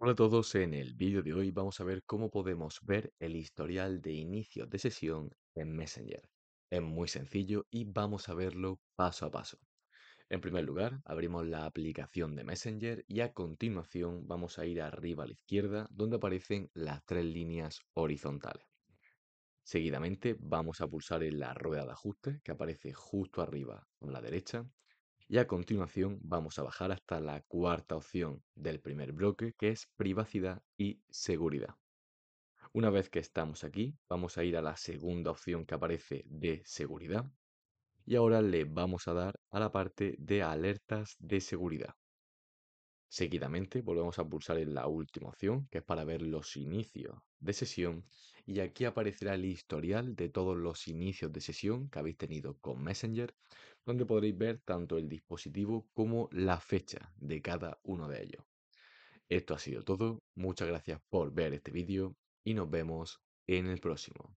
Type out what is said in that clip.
Hola a todos, en el vídeo de hoy vamos a ver cómo podemos ver el historial de inicio de sesión en Messenger. Es muy sencillo y vamos a verlo paso a paso. En primer lugar, abrimos la aplicación de Messenger y a continuación vamos a ir arriba a la izquierda donde aparecen las tres líneas horizontales. Seguidamente vamos a pulsar en la rueda de ajuste que aparece justo arriba en la derecha y a continuación vamos a bajar hasta la cuarta opción del primer bloque, que es privacidad y seguridad. Una vez que estamos aquí, vamos a ir a la segunda opción que aparece de seguridad. Y ahora le vamos a dar a la parte de alertas de seguridad. Seguidamente volvemos a pulsar en la última opción, que es para ver los inicios de sesión, y aquí aparecerá el historial de todos los inicios de sesión que habéis tenido con Messenger, donde podréis ver tanto el dispositivo como la fecha de cada uno de ellos. Esto ha sido todo, muchas gracias por ver este vídeo y nos vemos en el próximo.